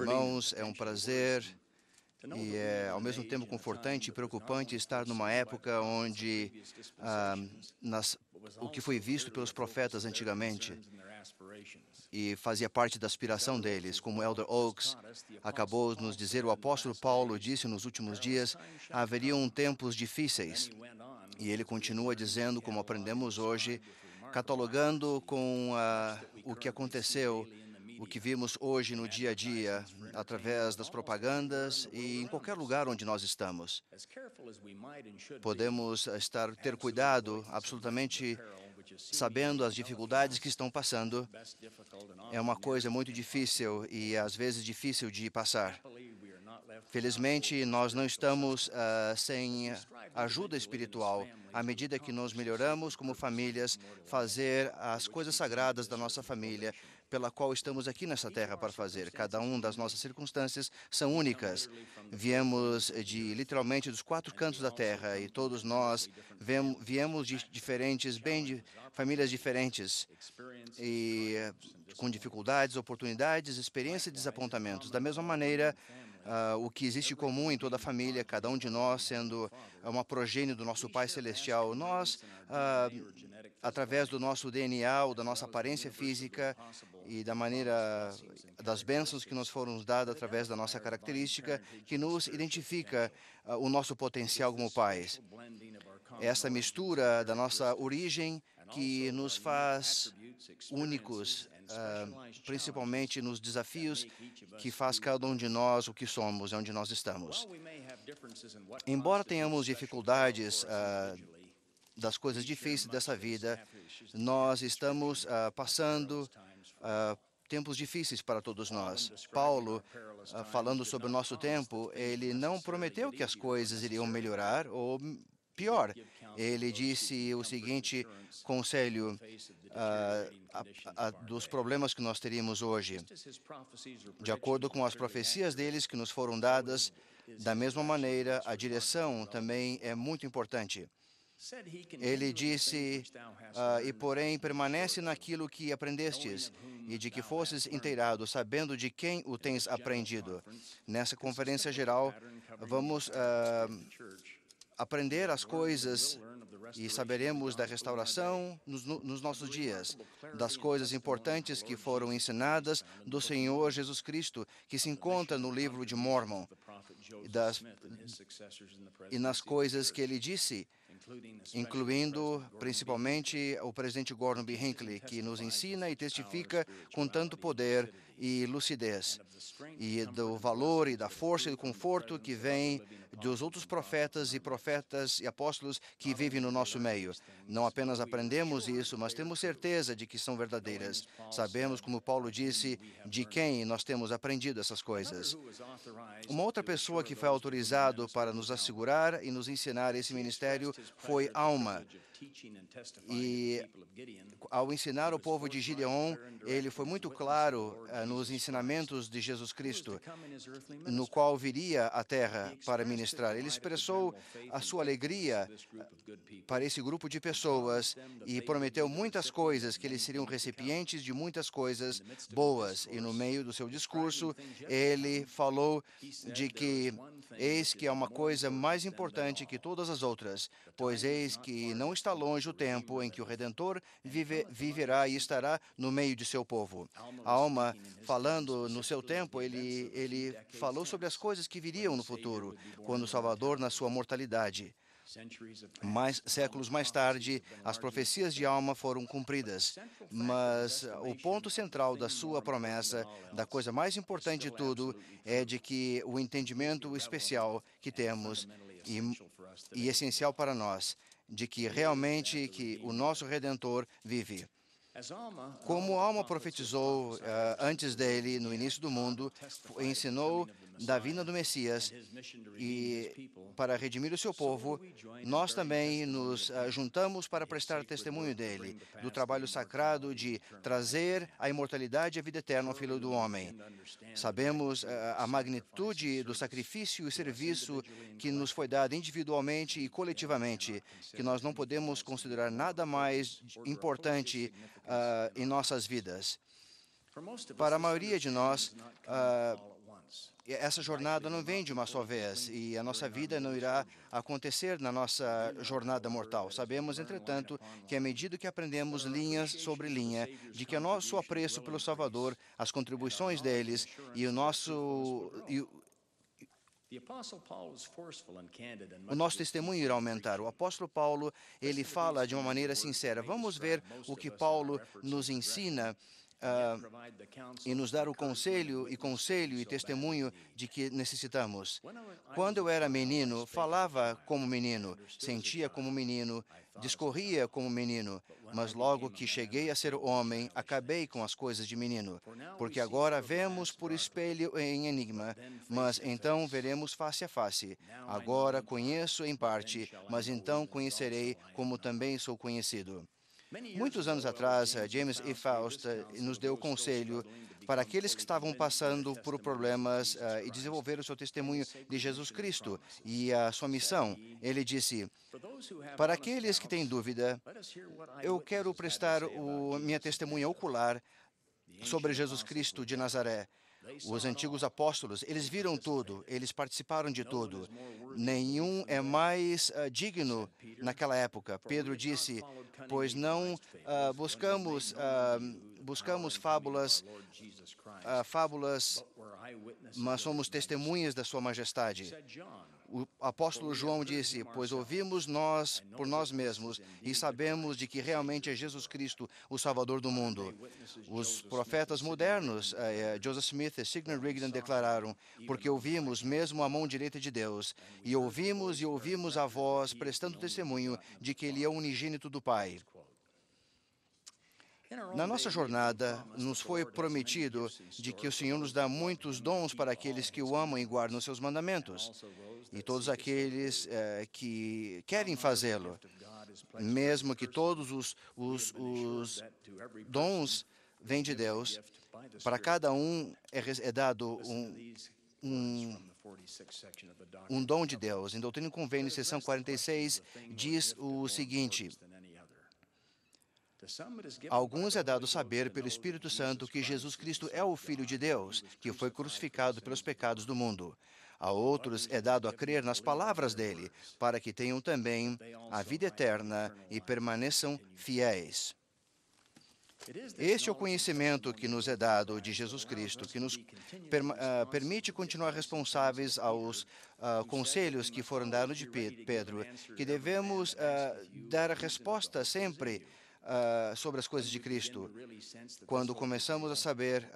Irmãos, é um prazer e é ao mesmo tempo confortante e preocupante estar numa época onde ah, nas, o que foi visto pelos profetas antigamente e fazia parte da aspiração deles, como Elder Oaks acabou nos dizer, o apóstolo Paulo disse nos últimos dias haveriam tempos difíceis. E ele continua dizendo, como aprendemos hoje, catalogando com ah, o que aconteceu o que vimos hoje no dia a dia, através das propagandas e em qualquer lugar onde nós estamos. Podemos estar, ter cuidado, absolutamente sabendo as dificuldades que estão passando. É uma coisa muito difícil e às vezes difícil de passar. Felizmente, nós não estamos uh, sem ajuda espiritual. À medida que nós melhoramos como famílias, fazer as coisas sagradas da nossa família pela qual estamos aqui nessa terra para fazer. Cada uma das nossas circunstâncias são únicas. É viemos de literalmente dos quatro é cantos da terra então, e todos nós viemos de diferentes, bem de famílias diferentes e com dificuldades, oportunidades, experiências e desapontamentos. Da mesma maneira, Uh, o que existe comum em toda a família, cada um de nós sendo ah, uma progênie do nosso Pai Celestial. Nós, uh, através do nosso DNA ou da nossa aparência física, e da maneira das bênçãos que nos foram dadas através da nossa característica, que nos identifica ah, o nosso potencial como pais. Essa mistura da nossa origem que nos faz únicos, ah, principalmente nos desafios que faz cada um de nós o que somos, é onde nós estamos. Embora tenhamos dificuldades ah, das coisas difíceis dessa vida, nós estamos passando uh, tempos difíceis para todos nós. Paulo, uh, falando sobre o nosso tempo, ele não prometeu que as coisas iriam melhorar ou pior. Ele disse o seguinte conselho uh, a, a, dos problemas que nós teríamos hoje. De acordo com as profecias deles que nos foram dadas, da mesma maneira, a direção também é muito importante. Ele disse: ah, E porém permanece naquilo que aprendestes, e de que fosses inteirado, sabendo de quem o tens aprendido. Nessa conferência geral, vamos ah, aprender as coisas e saberemos da restauração nos, nos, nossos dias, das coisas importantes que foram ensinadas do Senhor Jesus Cristo, que se encontra no livro de Mormon, das, e nas coisas que ele disse incluindo principalmente o presidente Gordon B. Hinckley, que nos ensina e testifica com tanto poder e lucidez, e do valor e da força e do conforto que vem dos outros profetas e profetas e apóstolos que vivem no nosso meio. Não apenas aprendemos isso, mas temos certeza de que são verdadeiras. Sabemos, como Paulo disse, de quem nós temos aprendido essas coisas. Uma outra pessoa que foi autorizado para nos assegurar e nos ensinar esse ministério foi Alma e ao ensinar o povo de Gideon, ele foi muito claro eh, nos ensinamentos de Jesus Cristo, no qual viria à terra para ministrar. Ele expressou a sua alegria para esse grupo de pessoas e prometeu muitas coisas, que eles seriam recipientes de muitas coisas boas. E no meio do seu discurso, ele falou de que eis que é uma coisa mais importante que todas as outras, pois eis que não está está longe o tempo em que o Redentor vive, viverá e estará no meio de seu povo. A alma, falando no seu tempo, ele, ele falou sobre as coisas que viriam no futuro, quando o Salvador, na sua mortalidade, Mais séculos mais tarde, as profecias de alma foram cumpridas. Mas o ponto central da sua promessa, da coisa mais importante de tudo, é de que o entendimento especial que temos e, e essencial para nós de que realmente que o nosso Redentor vive. Como Alma profetizou uh, antes dele, no início do mundo, ensinou da vinda do Messias e para redimir o seu povo, nós também nos ah, juntamos para prestar testemunho dele, do trabalho sagrado de trazer a imortalidade e a vida eterna ao Filho do Homem. Sabemos ah, a magnitude do sacrifício e serviço que nos foi dado individualmente e coletivamente, que nós não podemos considerar nada mais importante uh, em nossas vidas. Para a maioria de nós, uh, essa jornada não vem de uma só vez e a nossa vida não irá acontecer na nossa jornada mortal. Sabemos, entretanto, que à medida que aprendemos linhas sobre linha, de que o nosso apreço pelo Salvador, as contribuições deles e o nosso. E, o nosso testemunho irá aumentar. O apóstolo Paulo, ele fala de uma maneira sincera. Vamos ver o que Paulo nos ensina uh, e nos dar o conselho e conselho e testemunho de que necessitamos. Quando eu era menino, falava como menino, sentia como menino, discorria como menino, mas logo que cheguei a ser homem, acabei com as coisas de menino, porque agora vemos por espelho em enigma, mas então veremos face a face. Agora conheço em parte, mas então conhecerei como também sou conhecido. Muitos anos atrás, eh, James E. Faust nos deu conselho para aqueles que estavam passando por problemas eh, e desenvolver o seu testemunho de Jesus Cristo e a sua missão. Ele disse: Para aqueles que têm dúvida, eu quero prestar o, minha testemunha ocular sobre Jesus Cristo de Nazaré os antigos apóstolos, eles viram tudo, eles participaram de tudo. Nenhum é mais uh, digno naquela época. Pedro disse: Pois não uh, buscamos. Uh, buscamos fábulas, ah, fábulas, mas somos testemunhas da Sua Majestade. O apóstolo João disse: Pois ouvimos nós por nós mesmos e sabemos de que realmente é Jesus Cristo o Salvador do mundo. Os profetas modernos, eh, eh, Joseph Smith e Sigmund Rigdon, declararam: Porque ouvimos mesmo a mão direita de Deus, e ouvimos e ouvimos a voz prestando testemunho de que Ele é unigênito do Pai. Na nossa jornada, nos foi prometido de que o Senhor nos dá muitos dons para aqueles que o amam e guardam seus mandamentos, e todos aqueles eh, que querem fazê-lo, mesmo que todos os, os, os dons vêm de Deus, para cada um é, é dado um, um, um dom de Deus. Em Doutrina e Convênio, seção 46, diz o seguinte: a alguns é dado saber pelo Espírito Santo que Jesus Cristo é o Filho de Deus, que foi crucificado pelos pecados do mundo. A outros é dado a crer nas palavras dele, para que tenham também a vida eterna e permaneçam fiéis. Este é o conhecimento que nos é dado de Jesus Cristo, que nos per, uh, ah, permite continuar responsáveis aos uh, conselhos que foram dados de Pedro, que devemos uh, dar a resposta sempre uh, sobre as coisas de Cristo, quando começamos a saber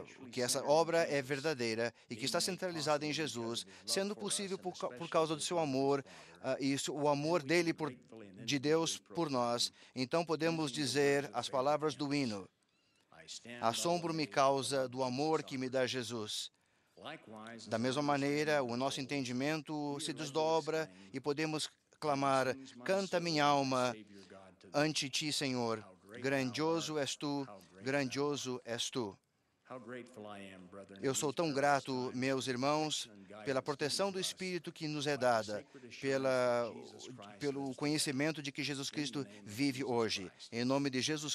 uh, que essa obra é verdadeira e que está centralizada em Jesus, sendo possível por, por causa do seu amor, uh, isso, o amor dele por, de Deus por nós, então podemos dizer as palavras do hino. Assombro me causa do amor que me dá Jesus. Da mesma maneira, o nosso entendimento se desdobra e podemos clamar: Canta minha alma ante ti, Senhor. Grandioso és tu, grandioso és tu. Eu sou tão grato, meus irmãos, pela proteção do Espírito que nos é dada, pela, pelo conhecimento de que Jesus Cristo vive hoje. Em nome de Jesus